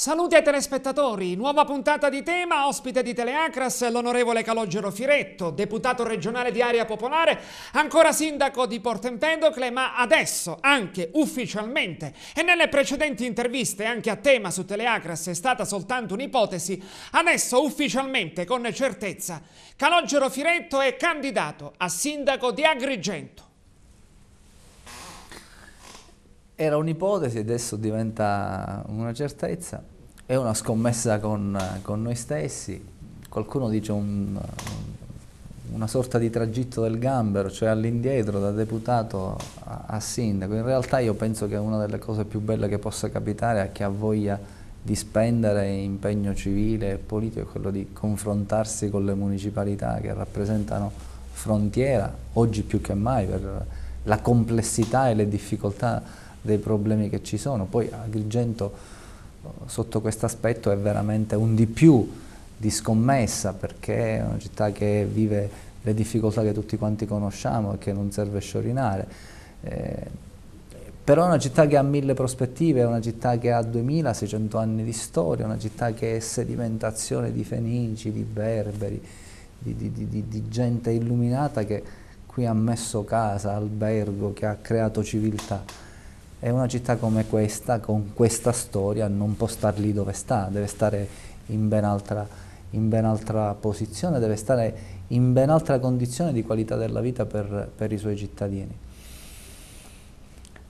Saluti ai telespettatori, nuova puntata di tema, ospite di Teleacras l'onorevole Calogero Firetto, deputato regionale di Area Popolare, ancora sindaco di Porto Empedocle, ma adesso anche ufficialmente e nelle precedenti interviste anche a tema su Teleacras è stata soltanto un'ipotesi, adesso ufficialmente con certezza Calogero Firetto è candidato a sindaco di Agrigento. era un'ipotesi, adesso diventa una certezza, è una scommessa con, con noi stessi, qualcuno dice un, una sorta di tragitto del gambero, cioè all'indietro da deputato a, a, sindaco, in realtà io penso che una delle cose più belle che possa capitare a chi ha voglia di spendere impegno civile e politico è quello di confrontarsi con le municipalità che rappresentano frontiera, oggi più che mai, per la complessità e le difficoltà dei problemi che ci sono. Poi Agrigento eh, sotto questo aspetto è veramente un di più di scommessa perché è una città che vive le difficoltà che tutti quanti conosciamo e che non serve sciorinare. Eh, però è una città che ha mille prospettive, è una città che ha 2600 anni di storia, una città che è sedimentazione di fenici, di berberi, di, di, di, di gente illuminata che qui ha messo casa, albergo, che ha creato civiltà. E una città come questa, con questa storia, non può star lì dove sta, deve stare in ben altra, in ben altra posizione, deve stare in ben altra condizione di qualità della vita per, per i suoi cittadini.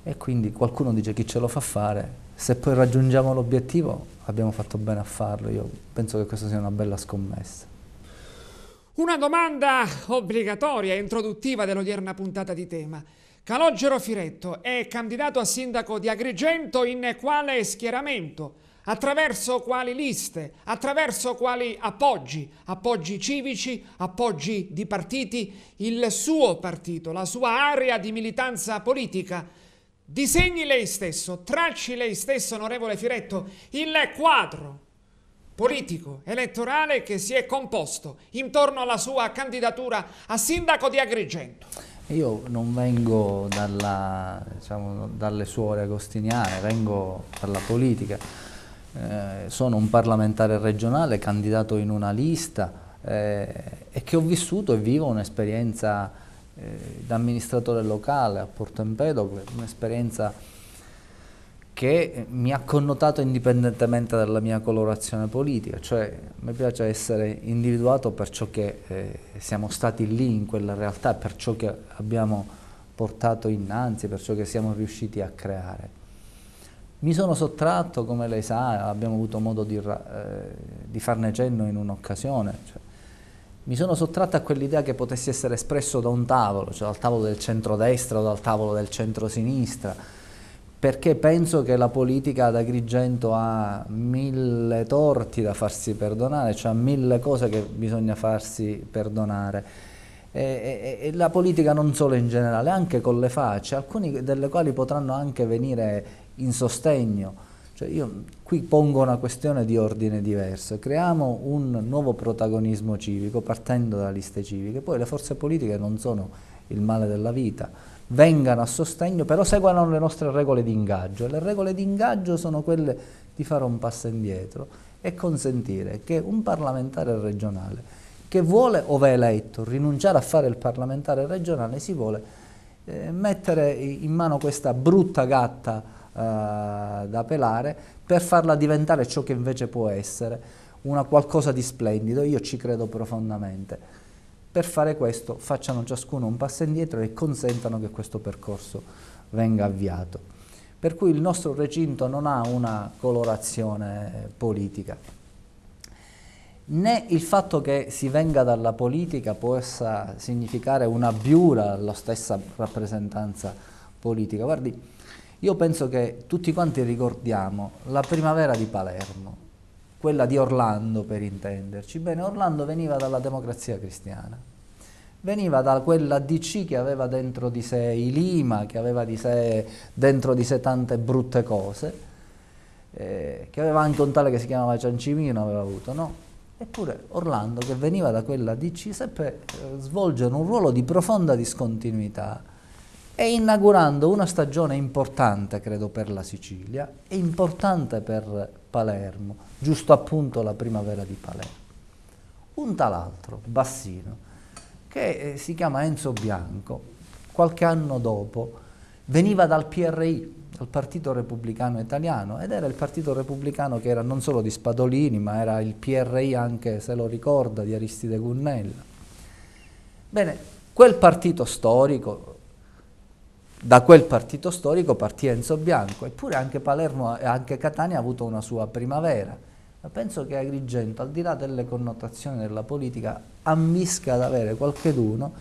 E quindi qualcuno dice chi ce lo fa fare, se poi raggiungiamo l'obiettivo abbiamo fatto bene a farlo, io penso che questa sia una bella scommessa. Una domanda obbligatoria, introduttiva dell'odierna puntata di tema. Calogero Firetto è candidato a sindaco di Agrigento in quale schieramento? Attraverso quali liste? Attraverso quali appoggi? Appoggi civici? Appoggi di partiti? Il suo partito, la sua area di militanza politica? Disegni lei stesso, tracci lei stesso, onorevole Firetto, il quadro politico elettorale che si è composto intorno alla sua candidatura a sindaco di Agrigento. Io non vengo dalla, diciamo, dalle suore agostiniane, vengo dalla politica. Eh, sono un parlamentare regionale, candidato in una lista eh, e che ho vissuto e vivo un'esperienza eh, da amministratore locale a Porto Empedocle, un'esperienza che mi ha connotato indipendentemente dalla mia colorazione politica, cioè mi piace essere individuato per ciò che eh, siamo stati lì in quella realtà, per ciò che abbiamo portato innanzi, per ciò che siamo riusciti a creare. Mi sono sottratto, come lei sa, abbiamo avuto modo di, eh, di farne cenno in un'occasione, cioè, mi sono sottratto a quell'idea che potessi essere espresso da un tavolo, cioè dal tavolo del centro-destra o dal tavolo del centro-sinistra perché penso che la politica ad Agrigento ha mille torti da farsi perdonare, cioè mille cose che bisogna farsi perdonare. E, e, e la politica non solo in generale, anche con le facce, alcune delle quali potranno anche venire in sostegno. Cioè io qui pongo una questione di ordine diverso, creiamo un nuovo protagonismo civico partendo dalle liste civiche, poi le forze politiche non sono il male della vita, vengano a sostegno, però seguano le nostre regole di ingaggio. Le regole di ingaggio sono quelle di fare un passo indietro e consentire che un parlamentare regionale che vuole, ove eletto, rinunciare a fare il parlamentare regionale, si vuole eh, mettere in mano questa brutta gatta eh, da pelare per farla diventare ciò che invece può essere, una qualcosa di splendido, io ci credo profondamente. Per fare questo facciano ciascuno un passo indietro e consentano che questo percorso venga avviato. Per cui il nostro recinto non ha una colorazione politica. Né il fatto che si venga dalla politica possa significare una biura alla stessa rappresentanza politica. Guardi, io penso che tutti quanti ricordiamo la primavera di Palermo, quella di Orlando per intenderci. Bene, Orlando veniva dalla democrazia cristiana, veniva da quella DC che aveva dentro di sé i Lima, che aveva di sé, dentro di sé tante brutte cose, eh, che aveva anche un tale che si chiamava Ciancimino, aveva avuto, no? Eppure Orlando, che veniva da quella DC, seppe eh, svolgere un ruolo di profonda discontinuità e inaugurando una stagione importante, credo, per la Sicilia e importante per Palermo, giusto appunto la primavera di Palermo. Un tal altro, Bassino, che eh, si chiama Enzo Bianco, qualche anno dopo veniva dal PRI, dal Partito Repubblicano Italiano, ed era il Partito Repubblicano che era non solo di Spadolini, ma era il PRI anche, se lo ricorda, di Aristide Gunnella. Bene, quel partito storico, da quel partito storico partì Enzo Bianco, eppure anche Palermo e anche Catania ha avuto una sua primavera. Ma penso che Agrigento, al di là delle connotazioni della politica, ambisca ad avere qualcheduno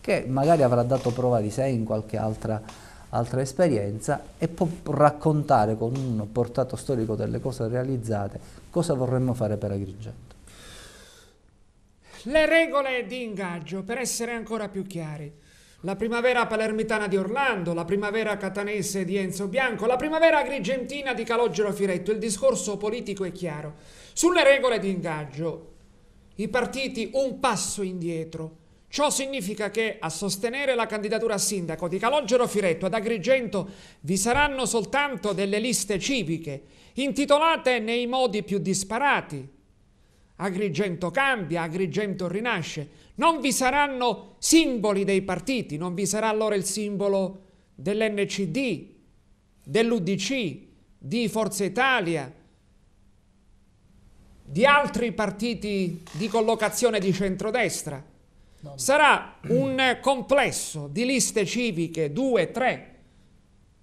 che magari avrà dato prova di sé in qualche altra, altra esperienza e può raccontare con un portato storico delle cose realizzate cosa vorremmo fare per Agrigento. Le regole di ingaggio, per essere ancora più chiari la primavera palermitana di Orlando, la primavera catanese di Enzo Bianco, la primavera agrigentina di Calogero Firetto. Il discorso politico è chiaro. Sulle regole di ingaggio, i partiti un passo indietro. Ciò significa che a sostenere la candidatura a sindaco di Calogero Firetto ad Agrigento vi saranno soltanto delle liste civiche, intitolate nei modi più disparati, Agrigento cambia, Agrigento rinasce. Non vi saranno simboli dei partiti, non vi sarà allora il simbolo dell'NCD, dell'UDC, di Forza Italia, di altri partiti di collocazione di centrodestra. Sarà un complesso di liste civiche due, tre,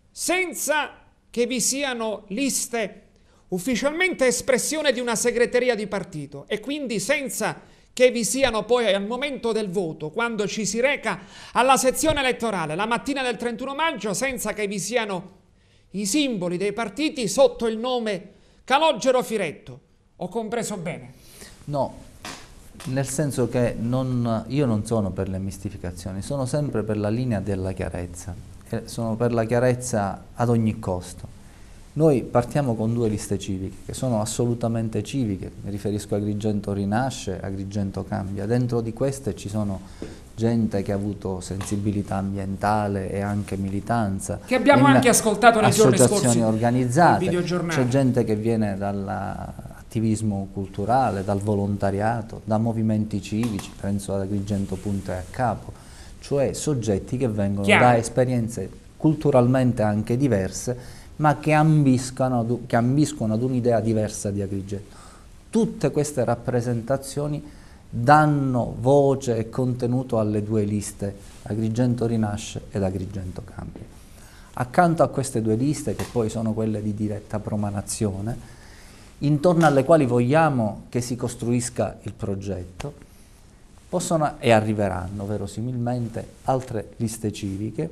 senza che vi siano liste ufficialmente espressione di una segreteria di partito e quindi senza che vi siano poi al momento del voto, quando ci si reca alla sezione elettorale la mattina del 31 maggio, senza che vi siano i simboli dei partiti sotto il nome Calogero Firetto. Ho compreso bene? No, nel senso che non, io non sono per le mistificazioni, sono sempre per la linea della chiarezza, sono per la chiarezza ad ogni costo. Noi partiamo con due liste civiche, che sono assolutamente civiche, mi riferisco a Agrigento Rinasce, Agrigento Cambia. Dentro di queste ci sono gente che ha avuto sensibilità ambientale e anche militanza. Che abbiamo anche ascoltato nei giorni scorsi. Associazioni organizzate, c'è gente che viene dall'attivismo culturale, dal volontariato, da movimenti civici, penso ad Agrigento Punto e a Capo, cioè soggetti che vengono Chiaro. da esperienze culturalmente anche diverse ma che ambiscono, che ambiscono ad un'idea diversa di Agrigento. Tutte queste rappresentazioni danno voce e contenuto alle due liste, Agrigento rinasce ed Agrigento cambia. Accanto a queste due liste, che poi sono quelle di diretta promanazione, intorno alle quali vogliamo che si costruisca il progetto, possono e arriveranno verosimilmente altre liste civiche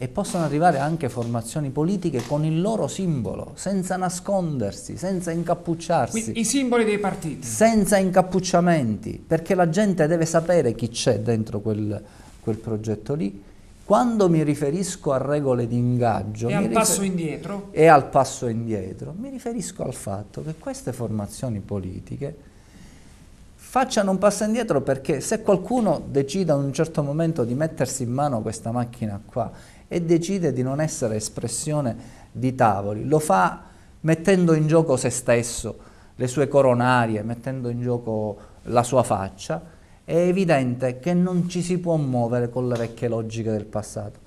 e possono arrivare anche formazioni politiche con il loro simbolo, senza nascondersi, senza incappucciarsi. Quindi, I simboli dei partiti. Senza incappucciamenti, perché la gente deve sapere chi c'è dentro quel, quel progetto lì quando mi riferisco a regole di ingaggio e al, passo indietro. e al passo indietro, mi riferisco al fatto che queste formazioni politiche facciano un passo indietro perché se qualcuno decide a un certo momento di mettersi in mano questa macchina qua e decide di non essere espressione di tavoli. Lo fa mettendo in gioco se stesso, le sue coronarie, mettendo in gioco la sua faccia, è evidente che non ci si può muovere con le vecchie logiche del passato.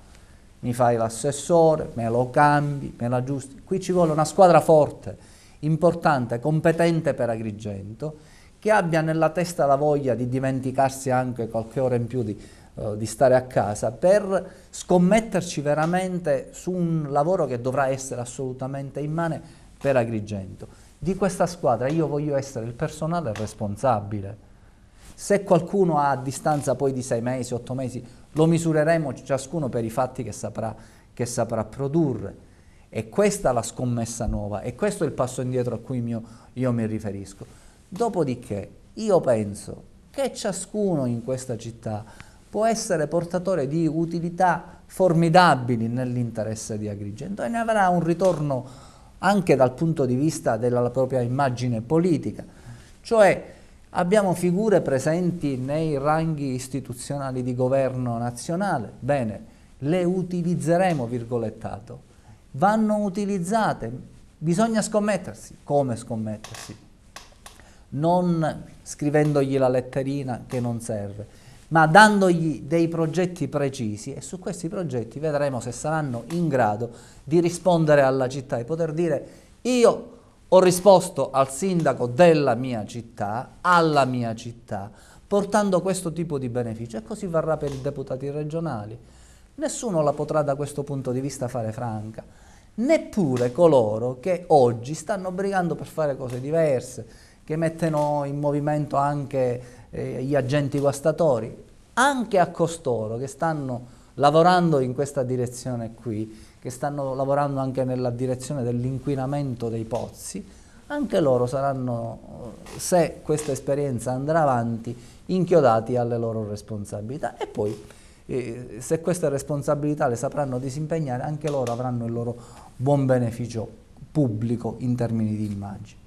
Mi fai l'assessore, me lo cambi, me la giusti. Qui ci vuole una squadra forte, importante, competente per Agrigento, che abbia nella testa la voglia di dimenticarsi anche qualche ora in più di eh, di stare a casa per scommetterci veramente su un lavoro che dovrà essere assolutamente immane per Agrigento. Di questa squadra io voglio essere il personale responsabile. Se qualcuno ha a distanza poi di sei mesi, otto mesi, lo misureremo ciascuno per i fatti che saprà, che saprà produrre. E questa è la scommessa nuova e questo è il passo indietro a cui mio, io mi riferisco. Dopodiché io penso che ciascuno in questa città può essere portatore di utilità formidabili nell'interesse di Agrigento e ne avrà un ritorno anche dal punto di vista della propria immagine politica. Cioè abbiamo figure presenti nei ranghi istituzionali di governo nazionale, bene, le utilizzeremo, virgolettato, vanno utilizzate, bisogna scommettersi, come scommettersi? Non scrivendogli la letterina che non serve, ma dandogli dei progetti precisi e su questi progetti vedremo se saranno in grado di rispondere alla città e poter dire io ho risposto al sindaco della mia città, alla mia città, portando questo tipo di beneficio e così varrà per i deputati regionali. Nessuno la potrà da questo punto di vista fare franca, neppure coloro che oggi stanno brigando per fare cose diverse, che mettono in movimento anche eh, gli agenti guastatori, anche a costoro che stanno lavorando in questa direzione qui, che stanno lavorando anche nella direzione dell'inquinamento dei pozzi, anche loro saranno, eh, se questa esperienza andrà avanti, inchiodati alle loro responsabilità. E poi, eh, se queste responsabilità le sapranno disimpegnare, anche loro avranno il loro buon beneficio pubblico in termini di immagine.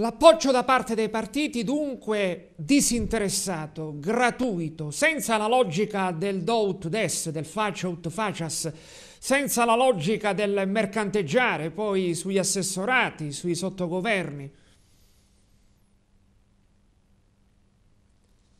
L'appoggio da parte dei partiti dunque disinteressato, gratuito, senza la logica del do ut des, del faccia ut facias, senza la logica del mercanteggiare poi sugli assessorati, sui sottogoverni,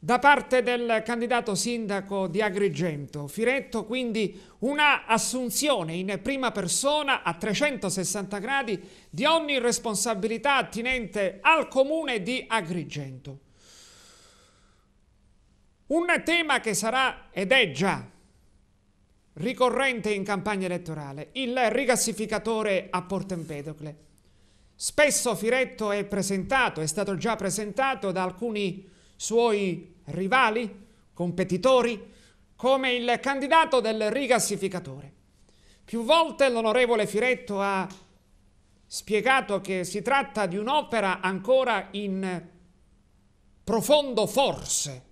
da parte del candidato sindaco di Agrigento, Firetto, quindi una assunzione in prima persona a 360 gradi di ogni responsabilità attinente al comune di Agrigento. Un tema che sarà ed è già ricorrente in campagna elettorale, il rigassificatore a Porto Empedocle. Spesso Firetto è presentato, è stato già presentato da alcuni suoi rivali, competitori, come il candidato del rigassificatore. Più volte l'onorevole Firetto ha spiegato che si tratta di un'opera ancora in profondo forse,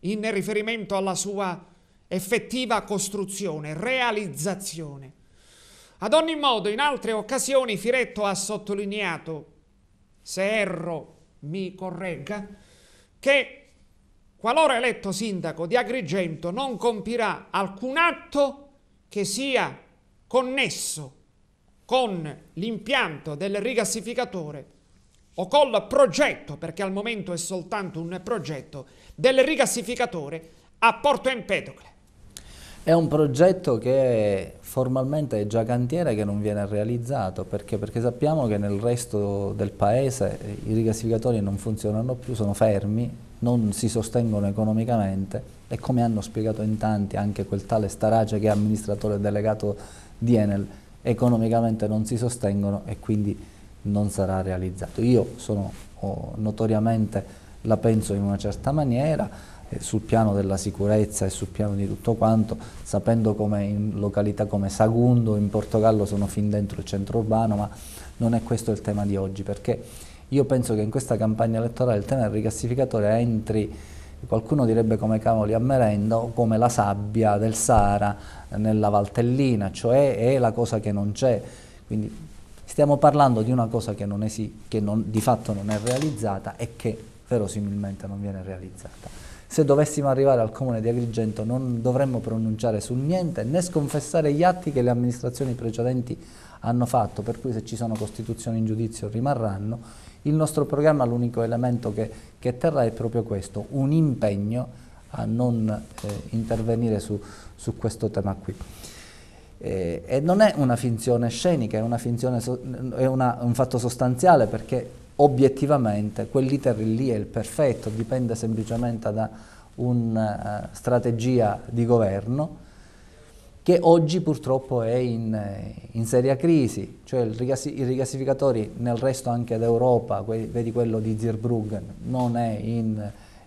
in riferimento alla sua effettiva costruzione, realizzazione. Ad ogni modo, in altre occasioni Firetto ha sottolineato, se erro mi corregga, che qualora eletto sindaco di Agrigento non compirà alcun atto che sia connesso con l'impianto del rigassificatore o col progetto, perché al momento è soltanto un progetto, del rigassificatore a Porto Empedocle. È un progetto che formalmente è già cantiere che non viene realizzato perché, perché sappiamo che nel resto del paese eh, i rigassificatori non funzionano più, sono fermi, non si sostengono economicamente e come hanno spiegato in tanti anche quel tale Starace che è amministratore delegato di Enel economicamente non si sostengono e quindi non sarà realizzato. Io sono oh, notoriamente la penso in una certa maniera, eh, sul piano della sicurezza e sul piano di tutto quanto, sapendo come in località come Sagundo, in Portogallo sono fin dentro il centro urbano, ma non è questo il tema di oggi, perché io penso che in questa campagna elettorale il tema del rigassificatore entri, qualcuno direbbe come cavoli a merenda, come la sabbia del Sahara nella Valtellina, cioè è la cosa che non c'è. Quindi stiamo parlando di una cosa che, non è, che non, di fatto non è realizzata e che verosimilmente non viene realizzata. Se dovessimo arrivare al comune di Agrigento non dovremmo pronunciare su niente né sconfessare gli atti che le amministrazioni precedenti hanno fatto, per cui se ci sono costituzioni in giudizio rimarranno. Il nostro programma l'unico elemento che, che terrà è proprio questo, un impegno a non eh, intervenire su, su questo tema qui. Eh, e non è una finzione scenica, è, una finzione so, è una, un fatto sostanziale perché obiettivamente quell'iter lì è il perfetto, dipende semplicemente da una eh, strategia di governo che oggi purtroppo è in, eh, in seria crisi, cioè rigassi, i rigassificatori nel resto anche d'Europa, vedi quello di Zierbruggen, non è in,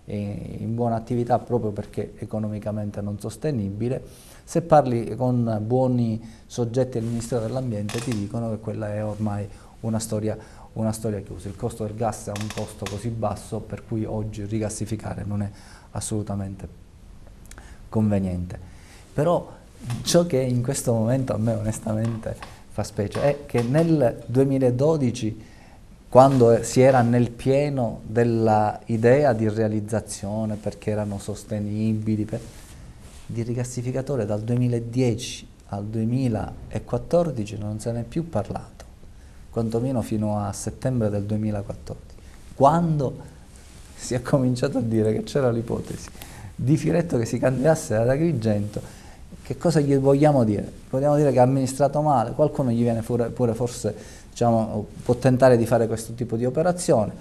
eh, in buona attività proprio perché economicamente non sostenibile. Se parli con buoni soggetti del Ministero dell'Ambiente ti dicono che quella è ormai una storia una storia chiusa. Il costo del gas è a un costo così basso per cui oggi rigassificare non è assolutamente conveniente. Però ciò che in questo momento a me onestamente fa specie è che nel 2012 quando si era nel pieno dell'idea di realizzazione perché erano sostenibili, per, di rigassificatore dal 2010 al 2014 non se n'è più parlato quantomeno fino a settembre del 2014, quando si è cominciato a dire che c'era l'ipotesi di Firetto che si candidasse ad Agrigento, che cosa gli vogliamo dire? Vogliamo dire che ha amministrato male, qualcuno gli viene pure, pure forse, diciamo, può tentare di fare questo tipo di operazione,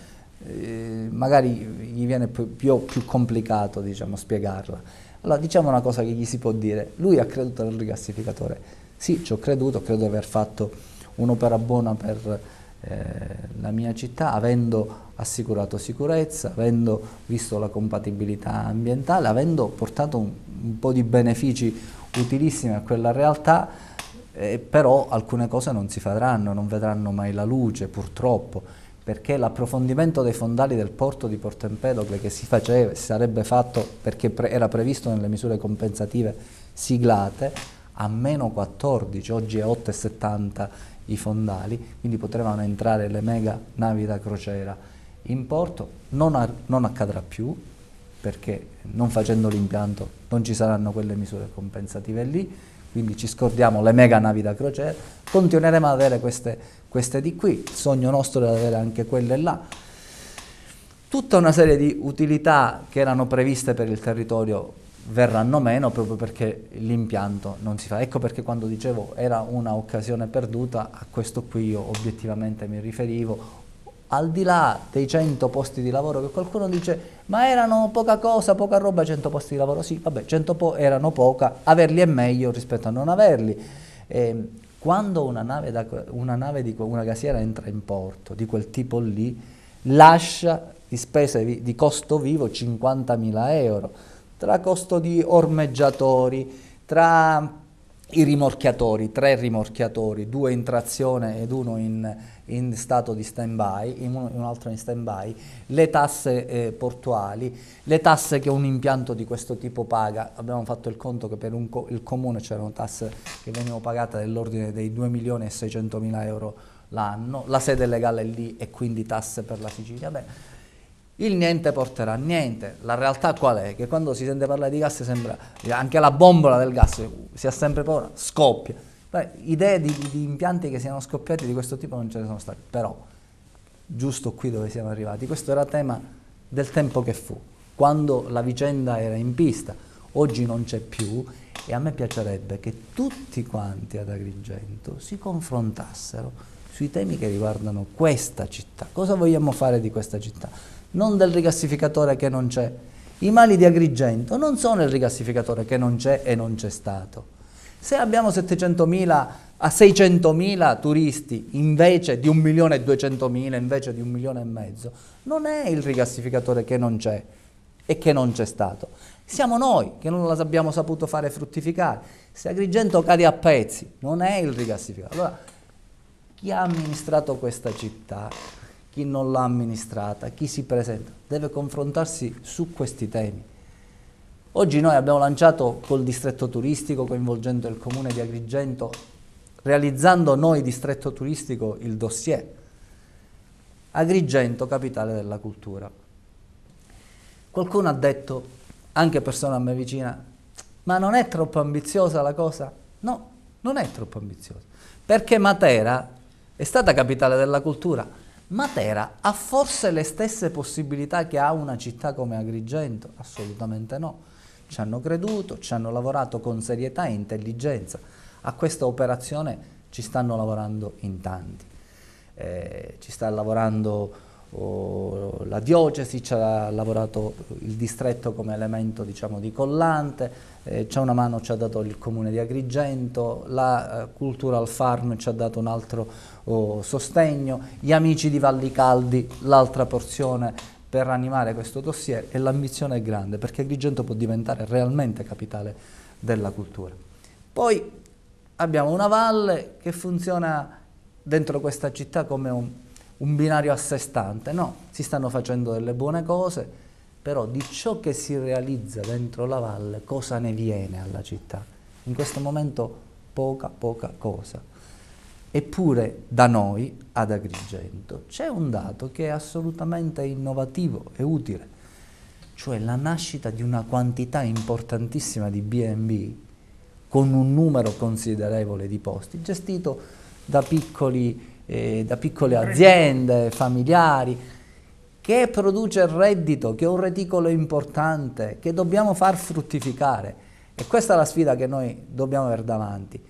eh, magari gli viene più, più, più complicato diciamo, spiegarla. Allora diciamo una cosa che gli si può dire, lui ha creduto nel rigassificatore, sì ci ho creduto, credo di aver fatto un'opera buona per eh, la mia città, avendo assicurato sicurezza, avendo visto la compatibilità ambientale, avendo portato un, un po' di benefici utilissimi a quella realtà, eh, però alcune cose non si faranno, non vedranno mai la luce purtroppo, perché l'approfondimento dei fondali del porto di Porto Empedocle che si faceva, si sarebbe fatto perché pre era previsto nelle misure compensative siglate, a meno 14, oggi è 8,70 i fondali, quindi potevano entrare le mega navi da crociera in porto, non, a, non accadrà più perché non facendo l'impianto non ci saranno quelle misure compensative lì, quindi ci scordiamo le mega navi da crociera, continueremo ad avere queste, queste di qui, il sogno nostro è avere anche quelle là, tutta una serie di utilità che erano previste per il territorio verranno meno proprio perché l'impianto non si fa. Ecco perché quando dicevo era un'occasione perduta, a questo qui io obiettivamente mi riferivo, al di là dei 100 posti di lavoro che qualcuno dice ma erano poca cosa, poca roba, 100 posti di lavoro, sì, vabbè, 100 po erano poca, averli è meglio rispetto a non averli. E ehm, quando una nave, da, una, nave di, una gasiera entra in porto di quel tipo lì, lascia di spese di costo vivo 50.000 euro tra costo di ormeggiatori, tra i rimorchiatori, tre rimorchiatori, due in trazione ed uno in, in stato di stand-by, un altro in stand-by, le tasse eh, portuali, le tasse che un impianto di questo tipo paga, abbiamo fatto il conto che per co il comune c'erano tasse che venivano pagate dell'ordine dei 2 milioni e 600 mila euro l'anno, la sede legale è lì e quindi tasse per la Sicilia. Beh, il niente porterà a niente. La realtà qual è? Che quando si sente parlare di gas sembra anche la bombola del gas si ha sempre paura, scoppia. Beh, idee di, di, impianti che siano scoppiati di questo tipo non ce ne sono state, però giusto qui dove siamo arrivati. Questo era tema del tempo che fu, quando la vicenda era in pista, oggi non c'è più e a me piacerebbe che tutti quanti ad Agrigento si confrontassero sui temi che riguardano questa città. Cosa vogliamo fare di questa città? non del rigassificatore che non c'è. I mali di Agrigento non sono il rigassificatore che non c'è e non c'è stato. Se abbiamo 700.000 a 600.000 turisti invece di 1.200.000, invece di un milione e mezzo, non è il rigassificatore che non c'è e che non c'è stato. Siamo noi che non abbiamo saputo fare fruttificare. Se Agrigento cade a pezzi, non è il rigassificatore. Allora, chi ha amministrato questa città chi non l'ha amministrata, chi si presenta, deve confrontarsi su questi temi. Oggi noi abbiamo lanciato col distretto turistico, coinvolgendo il comune di Agrigento, realizzando noi distretto turistico il dossier. Agrigento, capitale della cultura. Qualcuno ha detto, anche persona a me vicina, ma non è troppo ambiziosa la cosa? No, non è troppo ambiziosa, perché Matera è stata capitale della cultura Matera ha forse le stesse possibilità che ha una città come Agrigento? Assolutamente no. Ci hanno creduto, ci hanno lavorato con serietà e intelligenza. A questa operazione ci stanno lavorando in tanti. Eh, ci sta lavorando la diocesi, ci ha lavorato il distretto come elemento diciamo, di collante, eh, c'è una mano ci ha dato il comune di Agrigento, la eh, Cultural Farm ci ha dato un altro oh, sostegno, gli amici di Valli Caldi l'altra porzione per animare questo dossier e l'ambizione è grande perché Agrigento può diventare realmente capitale della cultura. Poi abbiamo una valle che funziona dentro questa città come un un binario a sé stante, no, si stanno facendo delle buone cose, però di ciò che si realizza dentro la valle cosa ne viene alla città? In questo momento poca, poca cosa. Eppure da noi ad Agrigento c'è un dato che è assolutamente innovativo e utile, cioè la nascita di una quantità importantissima di BB con un numero considerevole di posti, gestito da piccoli eh, da piccole aziende, familiari, che produce il reddito, che è un reticolo importante, che dobbiamo far fruttificare. E questa è la sfida che noi dobbiamo avere davanti.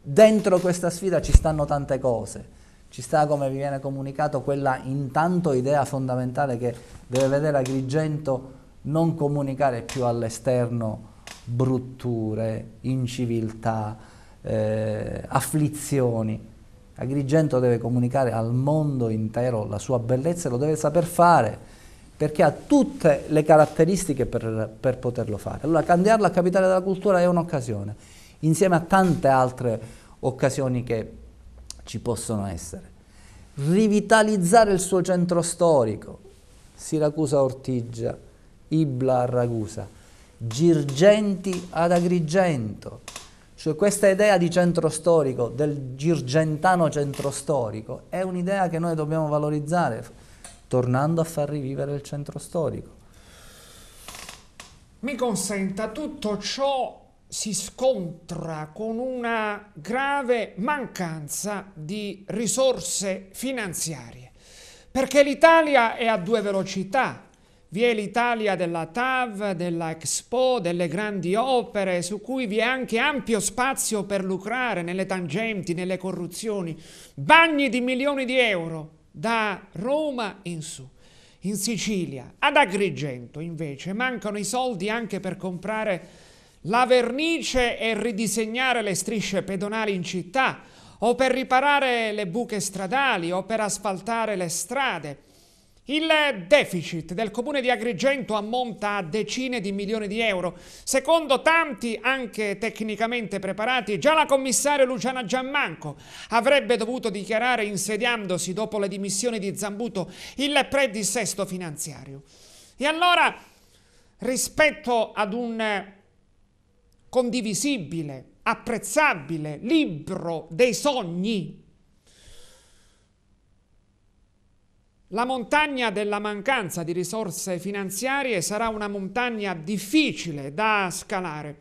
Dentro questa sfida ci stanno tante cose. Ci sta, come vi viene comunicato, quella intanto idea fondamentale che deve vedere Agrigento non comunicare più all'esterno brutture, inciviltà, eh, afflizioni, Agrigento deve comunicare al mondo intero la sua bellezza e lo deve saper fare, perché ha tutte le caratteristiche per, per poterlo fare. Allora candidarla a capitale della cultura è un'occasione, insieme a tante altre occasioni che ci possono essere. Rivitalizzare il suo centro storico, Siracusa Ortigia, Ibla a Ragusa, Girgenti ad Agrigento, cioè questa idea di centro storico, del girgentano centro storico, è un'idea che noi dobbiamo valorizzare, tornando a far rivivere il centro storico. Mi consenta, tutto ciò si scontra con una grave mancanza di risorse finanziarie, perché l'Italia è a due velocità, vi è l'Italia della TAV, della Expo, delle grandi opere, su cui vi è anche ampio spazio per lucrare nelle tangenti, nelle corruzioni. Bagni di milioni di euro da Roma in su. In Sicilia, ad Agrigento invece, mancano i soldi anche per comprare la vernice e ridisegnare le strisce pedonali in città, o per riparare le buche stradali, o per asfaltare le strade. Il deficit del comune di Agrigento ammonta a decine di milioni di euro. Secondo tanti, anche tecnicamente preparati, già la commissaria Luciana Giammanco avrebbe dovuto dichiarare insediandosi dopo le dimissioni di Zambuto il predissesto finanziario. E allora, rispetto ad un condivisibile, apprezzabile libro dei sogni La montagna della mancanza di risorse finanziarie sarà una montagna difficile da scalare.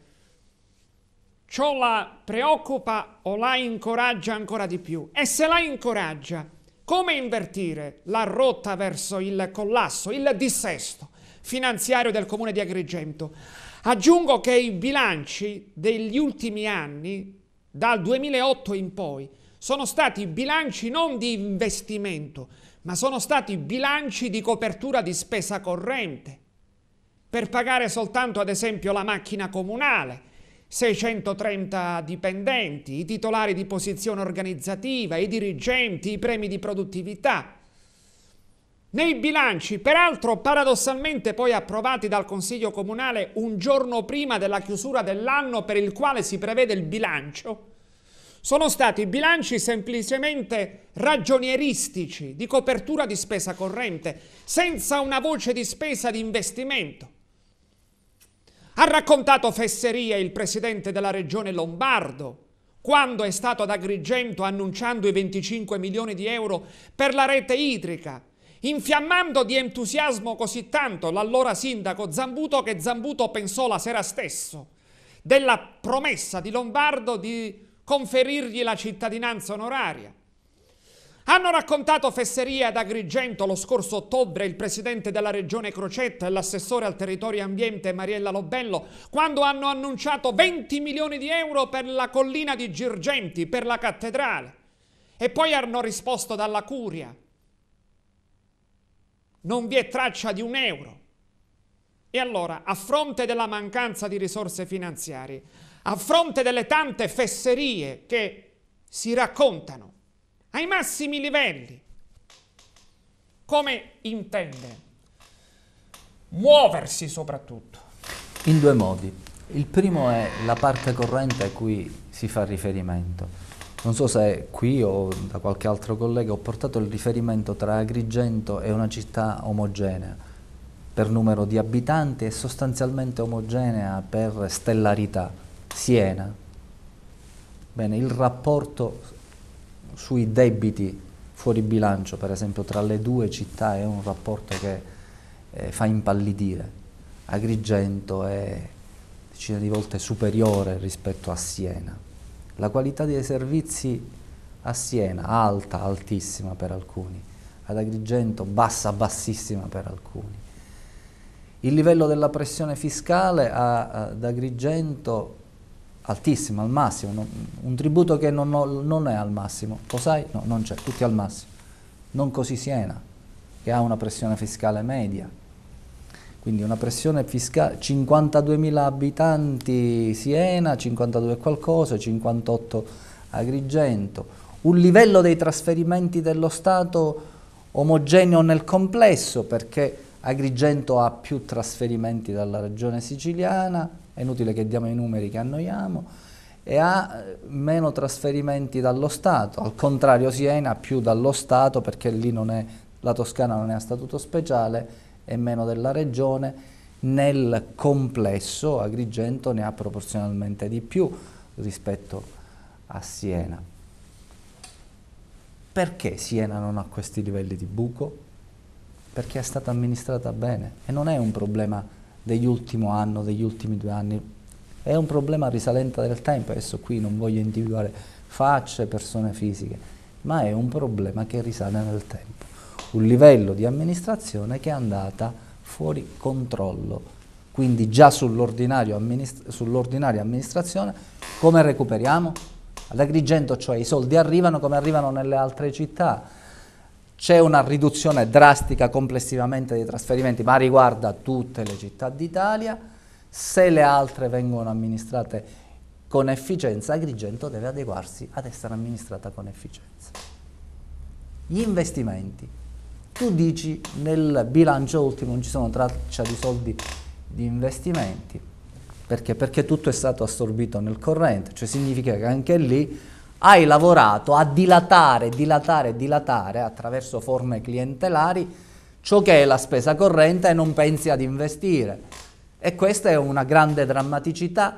Ciò la preoccupa o la incoraggia ancora di più. E se la incoraggia, come invertire la rotta verso il collasso, il dissesto finanziario del comune di Agrigento? Aggiungo che i bilanci degli ultimi anni, dal 2008 in poi, sono stati bilanci non di investimento, ma sono stati bilanci di copertura di spesa corrente per pagare soltanto ad esempio la macchina comunale, 630 dipendenti, i titolari di posizione organizzativa, i dirigenti, i premi di produttività. Nei bilanci, peraltro paradossalmente poi approvati dal Consiglio Comunale un giorno prima della chiusura dell'anno per il quale si prevede il bilancio, sono stati bilanci semplicemente ragionieristici, di copertura di spesa corrente, senza una voce di spesa di investimento. Ha raccontato fesserie il presidente della regione Lombardo, quando è stato ad Agrigento annunciando i 25 milioni di euro per la rete idrica, infiammando di entusiasmo così tanto l'allora sindaco Zambuto che Zambuto pensò la sera stesso della promessa di Lombardo di conferirgli la cittadinanza onoraria. Hanno raccontato fesserie ad Agrigento lo scorso ottobre il presidente della regione Crocetta e l'assessore al territorio e ambiente Mariella Lobello quando hanno annunciato 20 milioni di euro per la collina di Girgenti, per la cattedrale. E poi hanno risposto dalla curia. Non vi è traccia di un euro. E allora, a fronte della mancanza di risorse finanziarie, a fronte delle tante fesserie che si raccontano ai massimi livelli, come intende muoversi soprattutto? In due modi. Il primo è la parte corrente a cui si fa riferimento. Non so se qui o da qualche altro collega ho portato il riferimento tra Agrigento e una città omogenea per numero di abitanti e sostanzialmente omogenea per stellarità Siena. Bene, il rapporto sui debiti fuori bilancio, per esempio, tra le due città è un rapporto che eh, fa impallidire. Agrigento è decine di volte superiore rispetto a Siena. La qualità dei servizi a Siena, alta, altissima per alcuni, ad Agrigento bassa, bassissima per alcuni. Il livello della pressione fiscale ad Agrigento altissima, al massimo, non, un tributo che non, non, è al massimo, lo sai? No, non c'è, tutti al massimo. Non così Siena, che ha una pressione fiscale media, quindi una pressione fiscale, 52.000 abitanti Siena, 52 qualcosa, 58 Agrigento, un livello dei trasferimenti dello Stato omogeneo nel complesso perché Agrigento ha più trasferimenti dalla regione siciliana, è inutile che diamo i numeri che annoiamo, e ha eh, meno trasferimenti dallo Stato, al contrario Siena più dallo Stato perché lì è, la Toscana non è a statuto speciale e meno della Regione, nel complesso Agrigento ne ha proporzionalmente di più rispetto a Siena. Perché Siena non ha questi livelli di buco? Perché è stata amministrata bene e non è un problema degli ultimi anni, degli ultimi due anni. È un problema risalente del tempo, adesso qui non voglio individuare facce, persone fisiche, ma è un problema che risale nel tempo. Un livello di amministrazione che è andata fuori controllo. Quindi già sull'ordinaria amministra sull amministrazione come recuperiamo? Ad Agrigento cioè i soldi arrivano come arrivano nelle altre città c'è una riduzione drastica complessivamente dei trasferimenti, ma riguarda tutte le città d'Italia. Se le altre vengono amministrate con efficienza, Agrigento deve adeguarsi ad essere amministrata con efficienza. Gli investimenti. Tu dici nel bilancio ultimo non ci sono traccia di soldi di investimenti. Perché? Perché tutto è stato assorbito nel corrente, cioè significa che anche lì hai lavorato a dilatare, dilatare, dilatare attraverso forme clientelari ciò che è la spesa corrente e non pensi ad investire. E questa è una grande drammaticità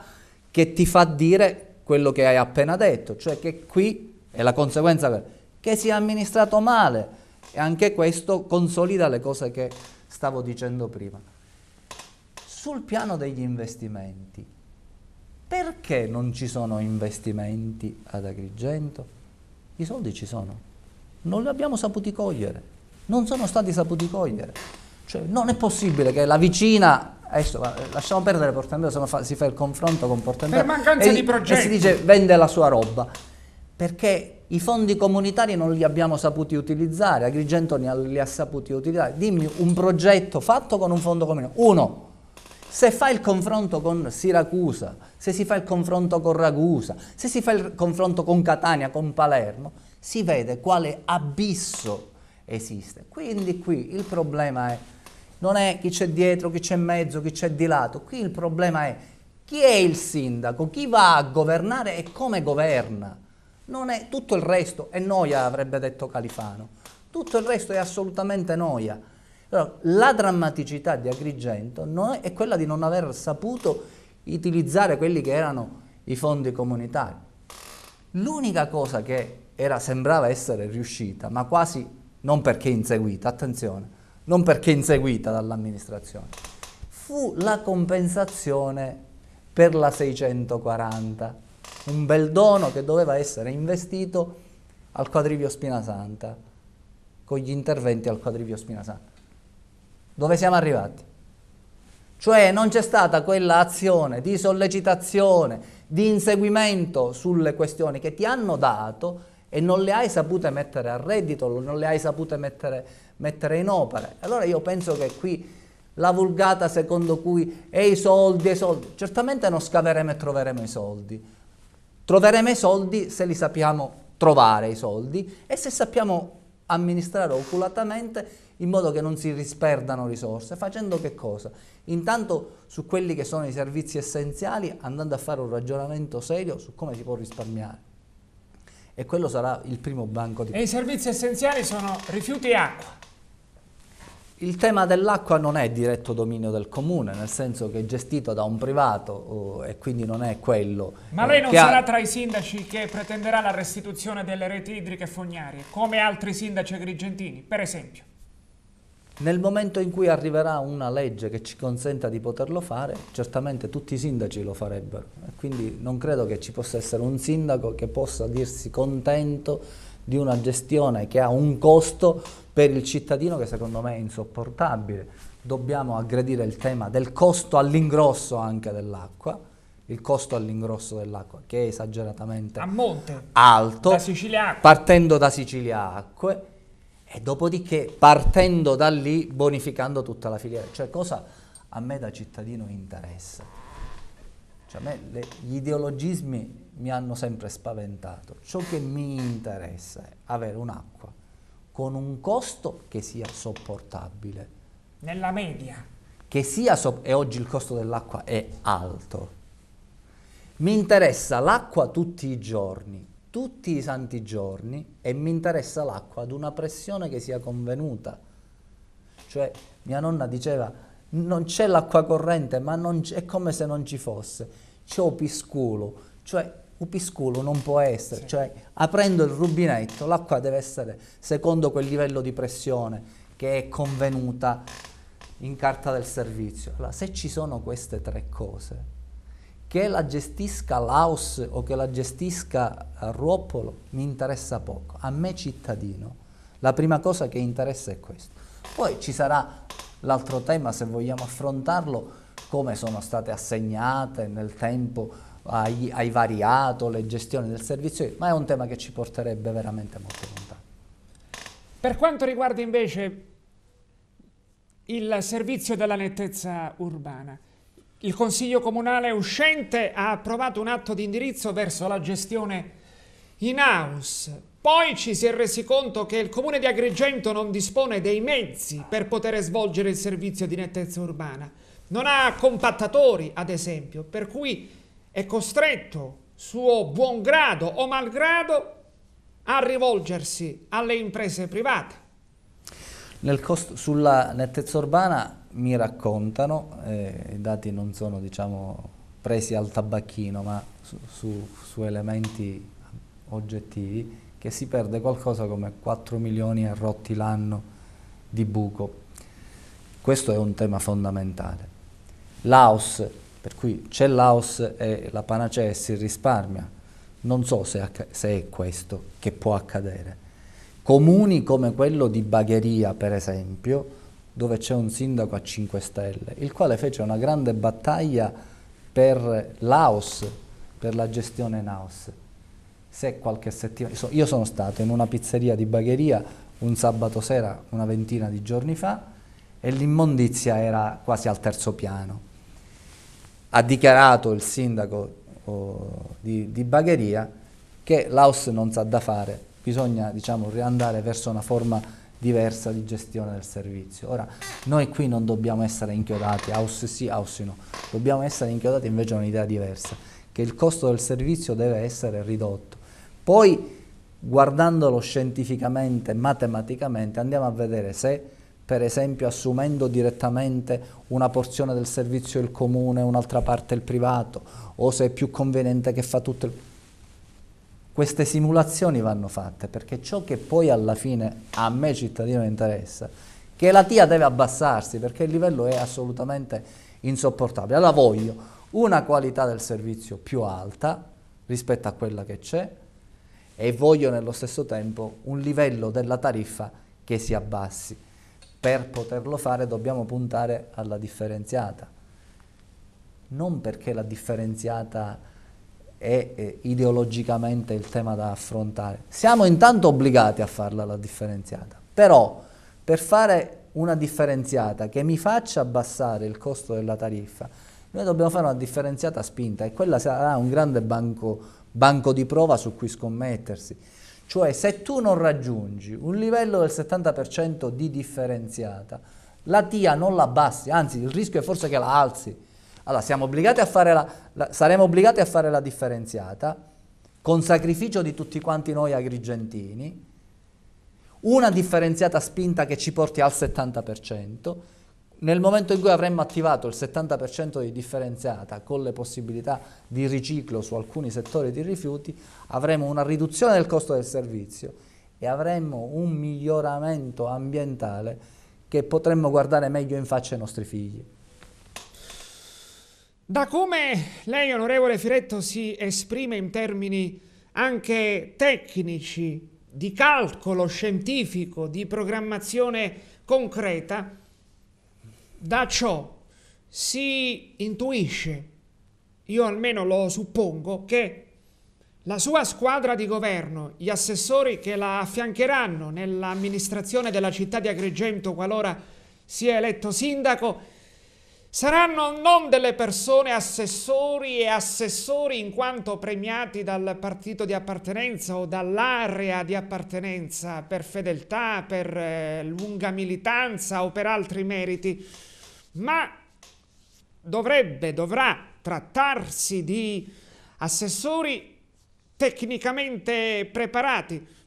che ti fa dire quello che hai appena detto, cioè che qui è la conseguenza che si è amministrato male e anche questo consolida le cose che stavo dicendo prima. Sul piano degli investimenti, perché non ci sono investimenti ad Agrigento? I soldi ci sono, non li abbiamo saputi cogliere, non sono stati saputi cogliere. Cioè, non è possibile che la vicina adesso lasciamo perdere Portembeo, se no fa, si fa il confronto con Portembeo. Per mancanza e, di progetti. E si dice vende la sua roba. Perché i fondi comunitari non li abbiamo saputi utilizzare, Agrigento li ha, li ha saputi utilizzare. Dimmi un progetto fatto con un fondo comunitario. Uno, se fa il confronto con Siracusa, se si fa il confronto con Ragusa, se si fa il confronto con Catania, con Palermo, si vede quale abisso esiste. Quindi qui il problema è, non è chi c'è dietro, chi c'è in mezzo, chi c'è di lato, qui il problema è chi è il sindaco, chi va a governare e come governa. Non è tutto il resto, è noia avrebbe detto Califano, tutto il resto è assolutamente noia. Allora, la drammaticità di Agrigento è, è quella di non aver saputo utilizzare quelli che erano i fondi comunitari. L'unica cosa che era, sembrava essere riuscita, ma quasi non perché inseguita, attenzione, non perché inseguita dall'amministrazione, fu la compensazione per la 640, un bel dono che doveva essere investito al quadrivio Spinasanta, con gli interventi al quadrivio Spinasanta dove siamo arrivati. Cioè non c'è stata quella azione di sollecitazione, di inseguimento sulle questioni che ti hanno dato e non le hai sapute mettere a reddito, non le hai sapute mettere, mettere in opera. Allora io penso che qui la vulgata secondo cui e i soldi, e i soldi, certamente non scaveremo e troveremo i soldi. Troveremo i soldi se li sappiamo trovare i soldi e se sappiamo amministrare oculatamente in modo che non si risperdano risorse, facendo che cosa? Intanto su quelli che sono i servizi essenziali, andando a fare un ragionamento serio su come si può risparmiare. E quello sarà il primo banco di... E i servizi essenziali sono rifiuti e acqua. Il tema dell'acqua non è diretto dominio del comune, nel senso che è gestito da un privato eh, e quindi non è quello. Ma eh, lei eh, non sarà ha... tra i sindaci che pretenderà la restituzione delle reti idriche fognarie, come altri sindaci agrigentini, per esempio? Nel momento in cui arriverà una legge che ci consenta di poterlo fare, certamente tutti i sindaci lo farebbero. Quindi non credo che ci possa essere un sindaco che possa dirsi contento di una gestione che ha un costo per il cittadino che secondo me è insopportabile. Dobbiamo aggredire il tema del costo all'ingrosso anche dell'acqua, il costo all'ingrosso dell'acqua che è esageratamente a monte, alto, da partendo da Sicilia Acque e dopodiché partendo da lì bonificando tutta la filiera. Cioè cosa a me da cittadino interessa? Cioè a me le, gli ideologismi mi hanno sempre spaventato. Ciò che mi interessa è avere un'acqua con un costo che sia sopportabile. Nella media. Che sia so- e oggi il costo dell'acqua è alto. Mi interessa l'acqua tutti i giorni, tutti i santi giorni e mi interessa l'acqua ad una pressione che sia convenuta. Cioè mia nonna diceva non c'è l'acqua corrente ma è come se non ci fosse, c'è un cioè un non può essere, sì. cioè aprendo il rubinetto l'acqua deve essere secondo quel livello di pressione che è convenuta in carta del servizio. Allora, se ci sono queste tre cose, che la gestisca Laos o che la gestisca eh, Ruopolo mi interessa poco. A me cittadino, la prima cosa che interessa è questo. Poi ci sarà l'altro tema, se vogliamo affrontarlo, come sono state assegnate nel tempo ai, ai vari le gestioni del servizio, ma è un tema che ci porterebbe veramente molto lontano. Per quanto riguarda invece il servizio della nettezza urbana, il Consiglio Comunale uscente ha approvato un atto di indirizzo verso la gestione in house. Poi ci si è resi conto che il Comune di Agrigento non dispone dei mezzi per poter svolgere il servizio di nettezza urbana. Non ha compattatori, ad esempio, per cui è costretto, suo buon grado o malgrado, a rivolgersi alle imprese private. Nel Costo, sulla nettezza urbana mi raccontano, eh, i dati non sono diciamo, presi al tabacchino ma su, su, su, elementi oggettivi, che si perde qualcosa come 4 milioni e rotti l'anno di buco. Questo è un tema fondamentale. Laos, per cui c'è Laos e la panacea e si risparmia, non so se, se è questo che può accadere. Comuni come quello di Bagheria, per esempio, dove c'è un sindaco a 5 Stelle, il quale fece una grande battaglia per l'AOS, per la gestione NAOS. Se qualche settimana... Io sono stato in una pizzeria di Bagheria un sabato sera, una ventina di giorni fa, e l'immondizia era quasi al terzo piano. Ha dichiarato il sindaco oh, di, di, Bagheria che l'AOS non sa da fare, bisogna diciamo, riandare verso una forma di diversa di gestione del servizio. Ora, noi qui non dobbiamo essere inchiodati, aus sì, aus no, dobbiamo essere inchiodati invece a un'idea diversa, che il costo del servizio deve essere ridotto. Poi, guardandolo scientificamente, matematicamente, andiamo a vedere se, per esempio, assumendo direttamente una porzione del servizio il comune, un'altra parte il privato, o se è più conveniente che fa tutto il queste simulazioni vanno fatte perché ciò che poi alla fine a me cittadino interessa che la TIA deve abbassarsi perché il livello è assolutamente insopportabile. Allora voglio una qualità del servizio più alta rispetto a quella che c'è e voglio nello stesso tempo un livello della tariffa che si abbassi. Per poterlo fare dobbiamo puntare alla differenziata, non perché la differenziata è eh, ideologicamente il tema da affrontare. Siamo intanto obbligati a farla la differenziata, però per fare una differenziata che mi faccia abbassare il costo della tariffa, noi dobbiamo fare una differenziata spinta e quella sarà un grande banco, banco di prova su cui scommettersi. Cioè se tu non raggiungi un livello del 70% di differenziata, la TIA non la abbassi, anzi il rischio è forse che la alzi, allora siamo obbligati a fare la, la, saremo obbligati a fare la differenziata, con sacrificio di tutti quanti noi agrigentini, una differenziata spinta che ci porti al 70%, nel momento in cui avremmo attivato il 70% di differenziata con le possibilità di riciclo su alcuni settori di rifiuti, avremo una riduzione del costo del servizio e avremmo un miglioramento ambientale che potremmo guardare meglio in faccia ai nostri figli. Da come lei, onorevole Firetto, si esprime in termini anche tecnici, di calcolo scientifico, di programmazione concreta, da ciò si intuisce, io almeno lo suppongo, che la sua squadra di governo, gli assessori che la affiancheranno nell'amministrazione della città di Agrigento qualora sia eletto sindaco, saranno non delle persone assessori e assessori in quanto premiati dal partito di appartenenza o dall'area di appartenenza per fedeltà, per eh, lunga militanza o per altri meriti, ma dovrebbe, dovrà trattarsi di assessori tecnicamente preparati.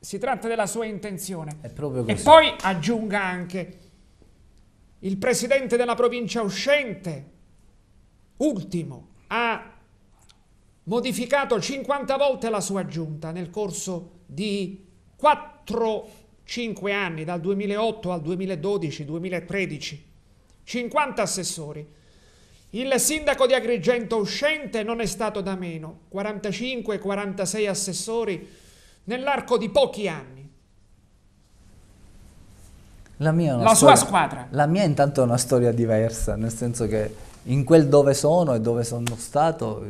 Si tratta della sua intenzione. E poi aggiunga anche il presidente della provincia uscente, ultimo, ha modificato 50 volte la sua giunta nel corso di 4-5 anni, dal 2008 al 2012-2013, 50 assessori. Il sindaco di Agrigento uscente non è stato da meno, 45-46 assessori nell'arco di pochi anni. La, mia la sua squadra. La mia intanto è una storia diversa, nel senso che in quel dove sono e dove sono stato eh,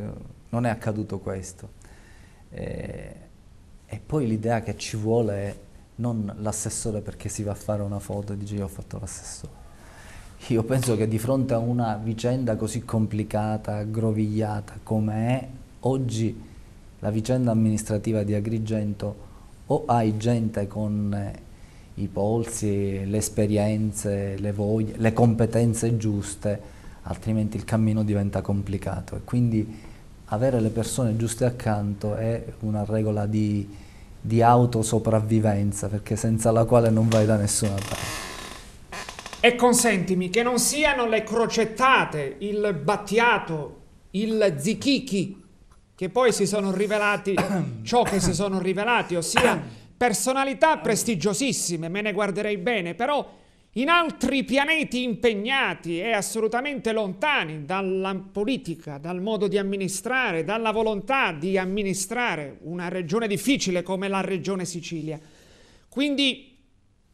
non è accaduto questo. E, eh, e poi l'idea che ci vuole è non l'assessore perché si va a fare una foto e dice io ho fatto l'assessore. Io penso che di fronte a una vicenda così complicata, aggrovigliata come è oggi la vicenda amministrativa di Agrigento, o hai gente con eh, i polsi, le esperienze, le voglie, le competenze giuste, altrimenti il cammino diventa complicato. E quindi avere le persone giuste accanto è una regola di, di autosopravvivenza, perché senza la quale non vai da nessuna parte. E consentimi che non siano le crocettate, il battiato, il zichichi, che poi si sono rivelati ciò che si sono rivelati, ossia personalità prestigiosissime, me ne guarderei bene, però in altri pianeti impegnati e assolutamente lontani dalla politica, dal modo di amministrare, dalla volontà di amministrare una regione difficile come la regione Sicilia. Quindi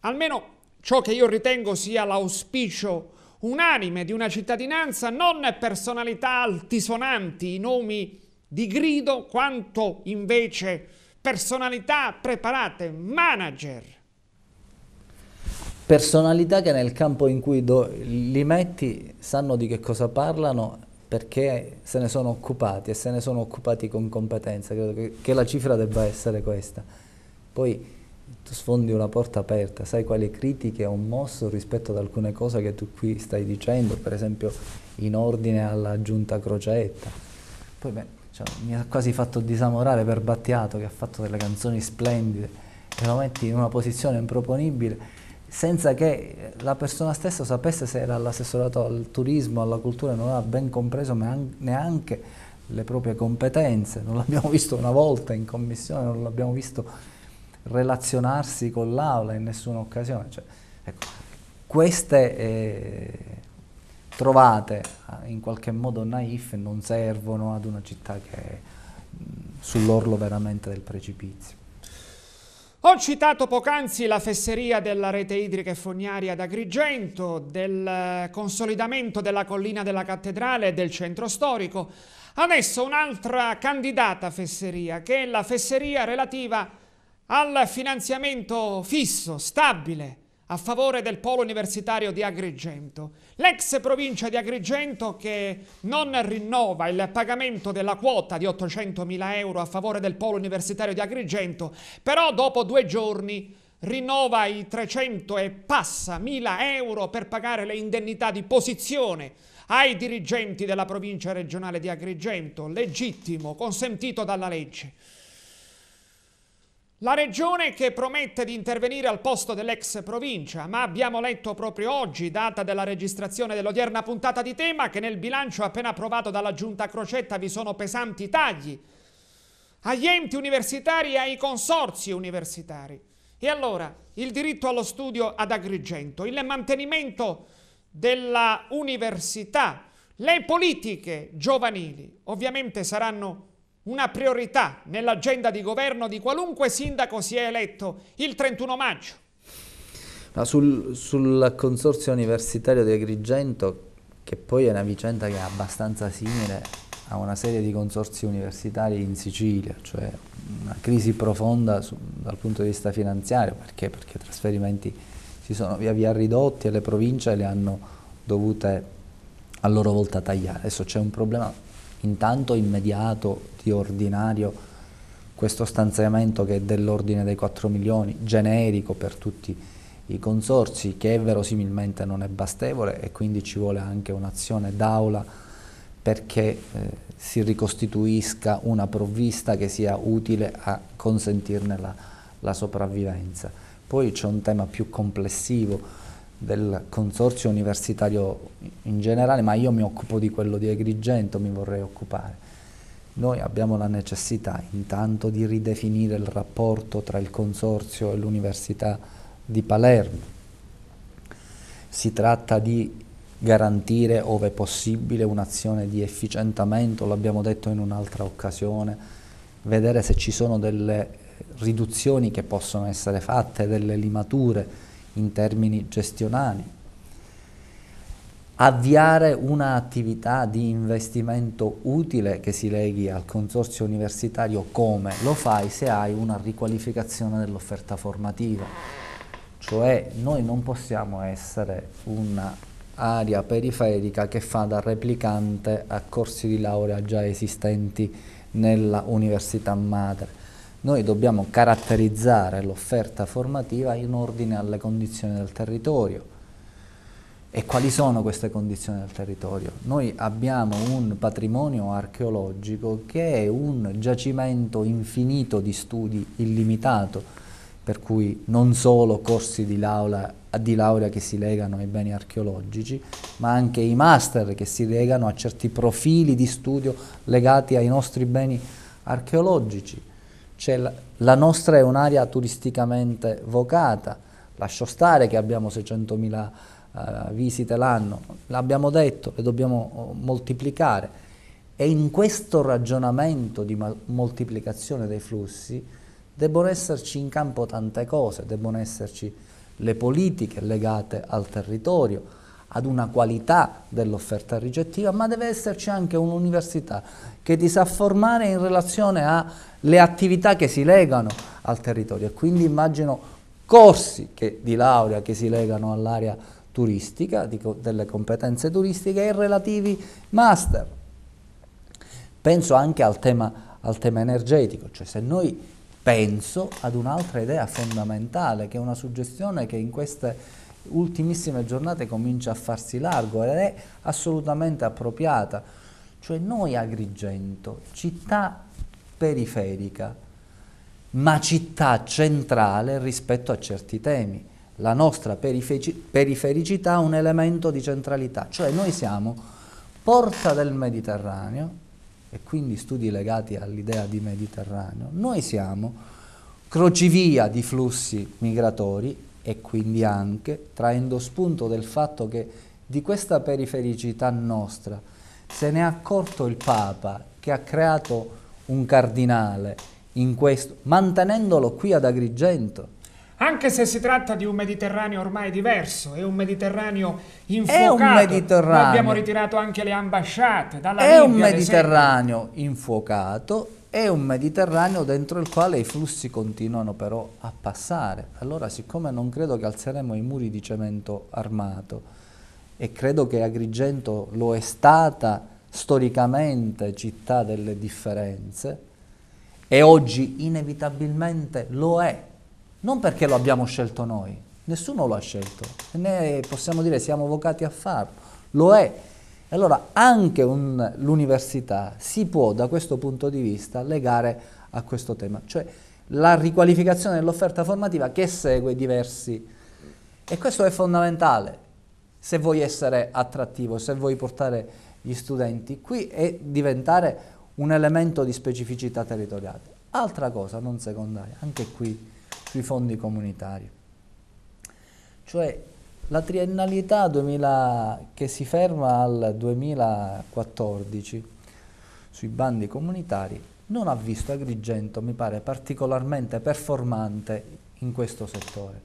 almeno ciò che io ritengo sia l'auspicio unanime di una cittadinanza, non personalità altisonanti, i nomi di grido, quanto invece personalità preparate, manager. Personalità che nel campo in cui li metti sanno di che cosa parlano perché se ne sono occupati e se ne sono occupati con competenza, credo che, che la cifra debba essere questa. Poi tu sfondi una porta aperta, sai quali critiche ho mosso rispetto ad alcune cose che tu qui stai dicendo, per esempio in ordine alla giunta crocetta. Poi bene, cioè, mi ha quasi fatto disamorare per Battiato che ha fatto delle canzoni splendide e lo metti in una posizione improponibile senza che la persona stessa sapesse se era all'assessorato al turismo, alla cultura, non aveva ben compreso neanche le proprie competenze, non l'abbiamo visto una volta in commissione, non l'abbiamo visto relazionarsi con l'aula in nessuna occasione. Cioè, ecco, queste eh, trovate eh, in qualche modo naif e non servono ad una città che è mm, sull'orlo veramente del precipizio. Ho citato poc'anzi la fesseria della rete idrica e fognaria ad Agrigento, del eh, consolidamento della collina della cattedrale e del centro storico. Adesso un'altra candidata fesseria, che è la fesseria relativa al finanziamento fisso, stabile, a favore del polo universitario di Agrigento. L'ex provincia di Agrigento che non rinnova il pagamento della quota di 800.000 euro a favore del polo universitario di Agrigento, però dopo due giorni rinnova i 300 e passa 1.000 euro per pagare le indennità di posizione ai dirigenti della provincia regionale di Agrigento, legittimo, consentito dalla legge. La regione che promette di intervenire al posto dell'ex provincia, ma abbiamo letto proprio oggi, data della registrazione dell'odierna puntata di tema, che nel bilancio appena approvato dalla giunta Crocetta vi sono pesanti tagli agli enti universitari e ai consorzi universitari. E allora il diritto allo studio ad Agrigento, il mantenimento della università, le politiche giovanili ovviamente saranno una priorità nell'agenda di governo di qualunque sindaco sia eletto il 31 maggio. No, sul, sul, consorzio universitario di Agrigento, che poi è una vicenda che è abbastanza simile a una serie di consorzi universitari in Sicilia, cioè una crisi profonda su, dal punto di vista finanziario, perché? perché i trasferimenti si sono via via ridotti e le province le hanno dovute a loro volta tagliare. Adesso c'è un problema intanto immediato di ordinario questo stanziamento che è dell'ordine dei 4 milioni, generico per tutti i consorsi, che verosimilmente non è bastevole e quindi ci vuole anche un'azione d'aula perché eh, si ricostituisca una provvista che sia utile a consentirne la, la sopravvivenza. Poi c'è un tema più complessivo del consorzio universitario in generale, ma io mi occupo di quello di Agrigento, mi vorrei occupare noi abbiamo la necessità intanto di ridefinire il rapporto tra il Consorzio e l'Università di Palermo. Si tratta di garantire, ove possibile, un'azione di efficientamento, l'abbiamo detto in un'altra occasione, vedere se ci sono delle riduzioni che possono essere fatte, delle limature in termini gestionali, avviare un'attività di investimento utile che si leghi al consorzio universitario come lo fai se hai una riqualificazione dell'offerta formativa. Cioè noi non possiamo essere un'area periferica che fa da replicante a corsi di laurea già esistenti nella università madre. Noi dobbiamo caratterizzare l'offerta formativa in ordine alle condizioni del territorio, e quali sono queste condizioni del territorio? Noi abbiamo un patrimonio archeologico che è un giacimento infinito di studi illimitato, per cui non solo corsi di laurea, di laurea che si legano ai beni archeologici, ma anche i master che si legano a certi profili di studio legati ai nostri beni archeologici. La, la nostra è un'area turisticamente vocata, lascio stare che abbiamo 600.000 eh, visite l'anno, l'abbiamo detto, le dobbiamo oh, moltiplicare. E in questo ragionamento di moltiplicazione dei flussi debbono esserci in campo tante cose, debbono esserci le politiche legate al territorio, ad una qualità dell'offerta ricettiva, ma deve esserci anche un'università che ti sa formare in relazione alle attività che si legano al territorio. Quindi immagino corsi che, di laurea che si legano all'area turistica, co delle competenze turistiche e relativi master. Penso anche al tema, al tema energetico, cioè se noi penso ad un'altra idea fondamentale, che è una suggestione che in queste ultimissime giornate comincia a farsi largo ed è assolutamente appropriata, cioè noi Agrigento, città periferica, ma città centrale rispetto a certi temi la nostra perifericità un elemento di centralità, cioè noi siamo porta del Mediterraneo, e quindi studi legati all'idea di Mediterraneo, noi siamo crocevia di flussi migratori e quindi anche traendo spunto del fatto che di questa perifericità nostra se ne è accorto il Papa che ha creato un cardinale in questo, mantenendolo qui ad Agrigento, anche se si tratta di un Mediterraneo ormai diverso, è un Mediterraneo infuocato. È un Mediterraneo. abbiamo ritirato anche le ambasciate dalla È Libia, un Mediterraneo infuocato, è un Mediterraneo dentro il quale i flussi continuano però a passare. Allora, siccome non credo che alzeremo i muri di cemento armato e credo che Agrigento lo è stata storicamente città delle differenze e oggi inevitabilmente lo è non perché lo abbiamo scelto noi, nessuno lo ha scelto, né possiamo dire siamo vocati a farlo, lo è. Allora anche l'università si può da questo punto di vista legare a questo tema, cioè la riqualificazione dell'offerta formativa che segue diversi. E questo è fondamentale se vuoi essere attrattivo, se vuoi portare gli studenti qui e diventare un elemento di specificità territoriale. Altra cosa, non secondaria, anche qui sui fondi comunitari. Cioè la triennalità 2000, che si ferma al 2014 sui bandi comunitari non ha visto Agrigento, mi pare, particolarmente performante in questo settore.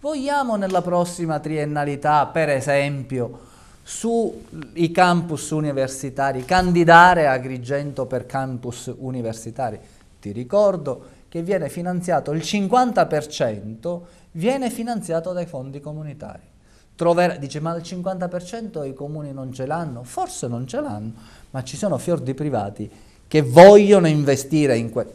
Vogliamo nella prossima triennalità, per esempio, sui campus universitari, candidare Agrigento per campus universitari. Ti ricordo che viene finanziato, il 50% viene finanziato dai fondi comunitari. Troverà, dice ma il 50% i comuni non ce l'hanno? Forse non ce l'hanno, ma ci sono fiordi privati che vogliono investire in questo.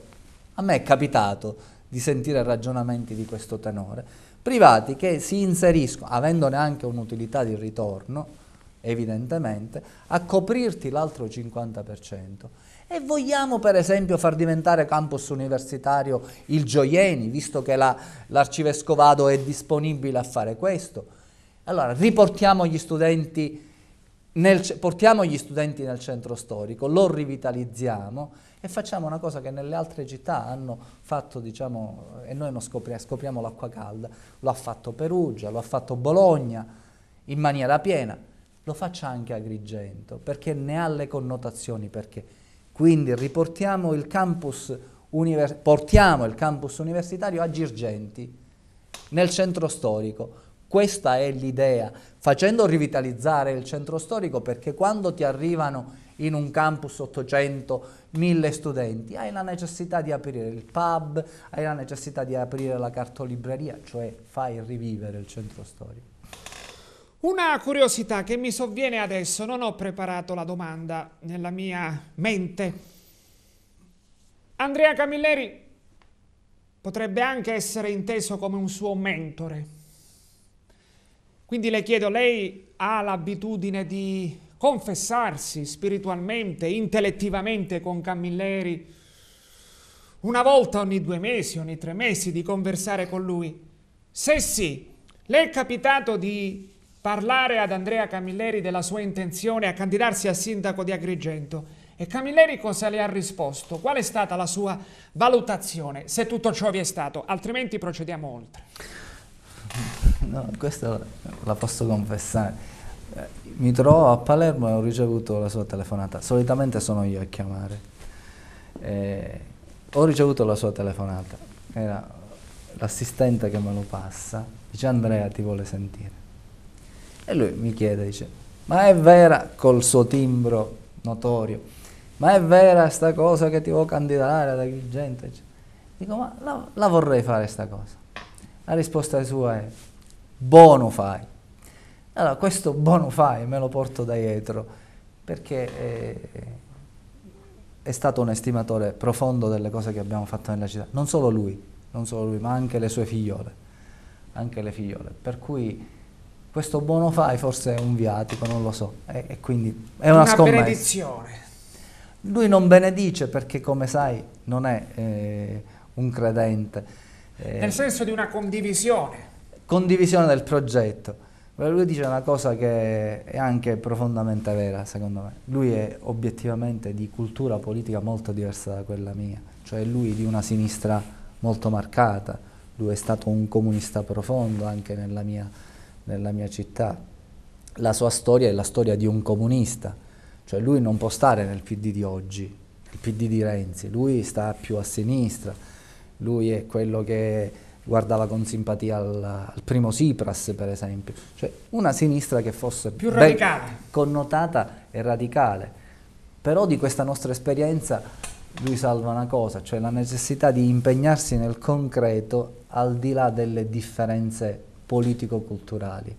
A me è capitato di sentire ragionamenti di questo tenore. Privati che si inseriscono, avendone anche un'utilità di ritorno, evidentemente, a coprirti l'altro 50%. E vogliamo per esempio far diventare campus universitario il Gioieni, visto che l'arcivescovado è disponibile a fare questo. Allora, riportiamo gli studenti nel, portiamo gli studenti nel centro storico, lo rivitalizziamo e facciamo una cosa che nelle altre città hanno fatto, diciamo, e noi non scopriamo, scopriamo l'acqua calda, lo ha fatto Perugia, lo ha fatto Bologna in maniera piena, lo faccia anche Agrigento, perché ne ha le connotazioni, perché quindi riportiamo il campus, univers- il campus universitario a Girgenti, nel centro storico. Questa è l'idea, facendo rivitalizzare il centro storico perché quando ti arrivano in un campus 800, 1000 studenti, hai la necessità di aprire il pub, hai la necessità di aprire la cartolibreria, cioè fai rivivere il centro storico. Una curiosità che mi sovviene adesso, non ho preparato la domanda nella mia mente. Andrea Camilleri potrebbe anche essere inteso come un suo mentore. Quindi le chiedo, lei ha l'abitudine di confessarsi spiritualmente, intellettivamente con Camilleri una volta ogni due mesi, ogni tre mesi, di conversare con lui? Se sì, le è capitato di parlare ad Andrea Camilleri della sua intenzione a candidarsi a sindaco di Agrigento. E Camilleri cosa le ha risposto? Qual è stata la sua valutazione, se tutto ciò vi è stato? Altrimenti procediamo oltre. No, questa la posso confessare. Eh, mi trovo a Palermo e ho ricevuto la sua telefonata. Solitamente sono io a chiamare. Eh, ho ricevuto la sua telefonata. Era l'assistente che me lo passa. Dice Andrea ti vuole sentire. E lui mi chiede, dice, ma è vera col suo timbro notorio, ma è vera sta cosa che ti vuoi candidare ad agriggente? Dico, ma la, la vorrei fare sta cosa. La risposta sua è, buono fai. Allora, questo buono fai me lo porto dietro, perché è, eh, è stato un estimatore profondo delle cose che abbiamo fatto nella città. Non solo lui, non solo lui, ma anche le sue figliole. Anche le figliole. Per cui questo buono fai forse è un viatico, non lo so, e, e quindi è una, una scommessa. benedizione. Lui non benedice perché, come sai, non è eh, un credente. Eh, Nel senso di una condivisione. Condivisione del progetto. Lui dice una cosa che è anche profondamente vera, secondo me. Lui è obiettivamente di cultura politica molto diversa da quella mia, cioè lui di una sinistra molto marcata, lui è stato un comunista profondo anche nella mia nella mia città. La sua storia è la storia di un comunista, cioè lui non può stare nel PD di oggi, il PD di Renzi, lui sta più a sinistra, lui è quello che guardava con simpatia al, al primo Sipras per esempio, cioè una sinistra che fosse più radicale, connotata e radicale. Però di questa nostra esperienza lui salva una cosa, cioè la necessità di impegnarsi nel concreto al di là delle differenze politico-culturali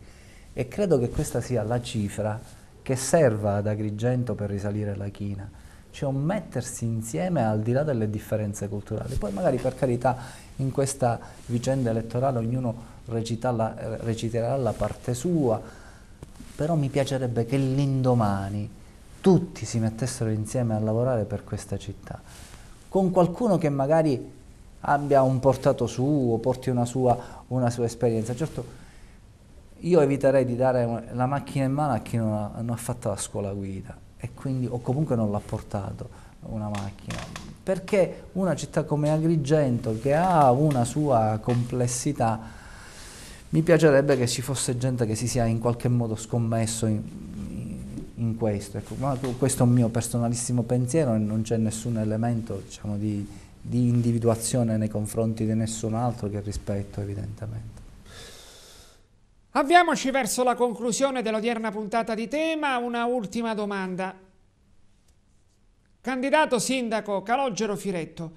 e credo che questa sia la cifra che serva ad Agrigento per risalire la china, cioè un mettersi insieme al di là delle differenze culturali. Poi magari per carità in questa vicenda elettorale ognuno la, reciterà la parte sua, però mi piacerebbe che l'indomani tutti si mettessero insieme a lavorare per questa città, con qualcuno che magari abbia un portato suo, porti una sua, una sua esperienza. Certo, io eviterei di dare la macchina in mano a chi non ha, non ha fatto la scuola guida quindi, o comunque non l'ha portato una macchina, perché una città come Agrigento che ha una sua complessità, mi piacerebbe che ci fosse gente che si sia in qualche modo scommesso in, in, questo, ecco, ma questo è un mio personalissimo pensiero e non c'è nessun elemento diciamo, di di individuazione nei confronti di nessun altro che rispetto evidentemente. Avviamoci verso la conclusione dell'odierna puntata di tema, una ultima domanda. Candidato sindaco Calogero Firetto,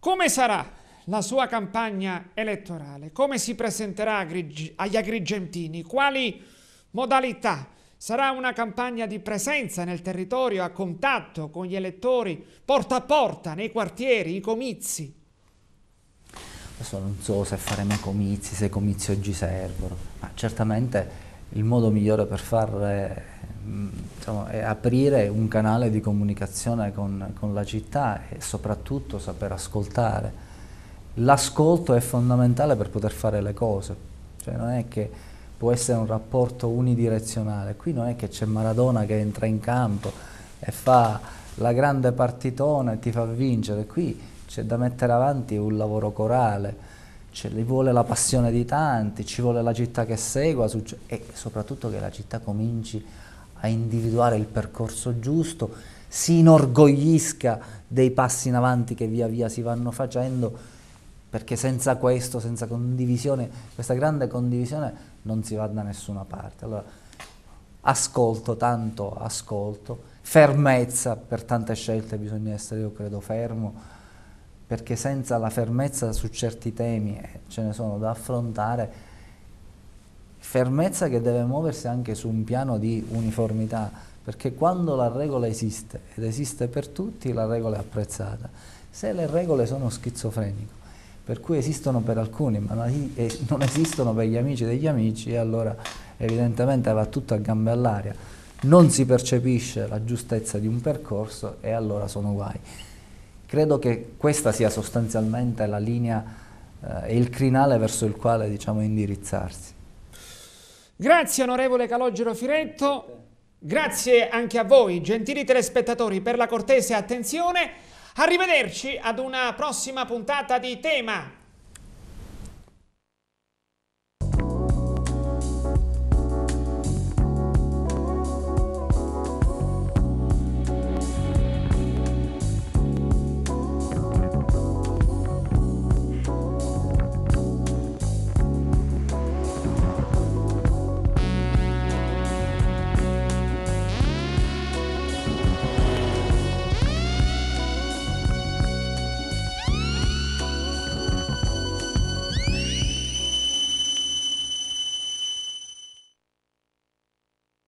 come sarà la sua campagna elettorale? Come si presenterà agli agrigentini? Quali modalità Sarà una campagna di presenza nel territorio, a contatto con gli elettori, porta a porta, nei quartieri, i comizi. Adesso non so se faremo comizi, se i comizi oggi servono, ma certamente il modo migliore per farlo è, mm, è aprire un canale di comunicazione con, con la città e soprattutto saper ascoltare. L'ascolto è fondamentale per poter fare le cose, cioè non è che può essere un rapporto unidirezionale. Qui non è che c'è Maradona che entra in campo e fa la grande partitona e ti fa vincere, qui c'è da mettere avanti un lavoro corale, ci vuole la passione di tanti, ci vuole la città che segua e soprattutto che la città cominci a individuare il percorso giusto, si inorgoglisca dei passi in avanti che via via si vanno facendo, perché senza questo, senza condivisione, questa grande condivisione non si va da nessuna parte. Allora, ascolto, tanto ascolto, fermezza, per tante scelte bisogna essere, io credo, fermo, perché senza la fermezza su certi temi eh, ce ne sono da affrontare, fermezza che deve muoversi anche su un piano di uniformità, perché quando la regola esiste ed esiste per tutti, la regola è apprezzata. Se le regole sono schizofreniche, per cui esistono per alcuni, ma non esistono per gli amici degli amici e allora evidentemente va tutto a gambe all'aria. Non si percepisce la giustezza di un percorso e allora sono guai. Credo che questa sia sostanzialmente la linea eh, e eh, il crinale verso il quale diciamo, indirizzarsi. Grazie onorevole Calogero Firetto, grazie anche a voi gentili telespettatori per la cortese attenzione. Arrivederci ad una prossima puntata di tema.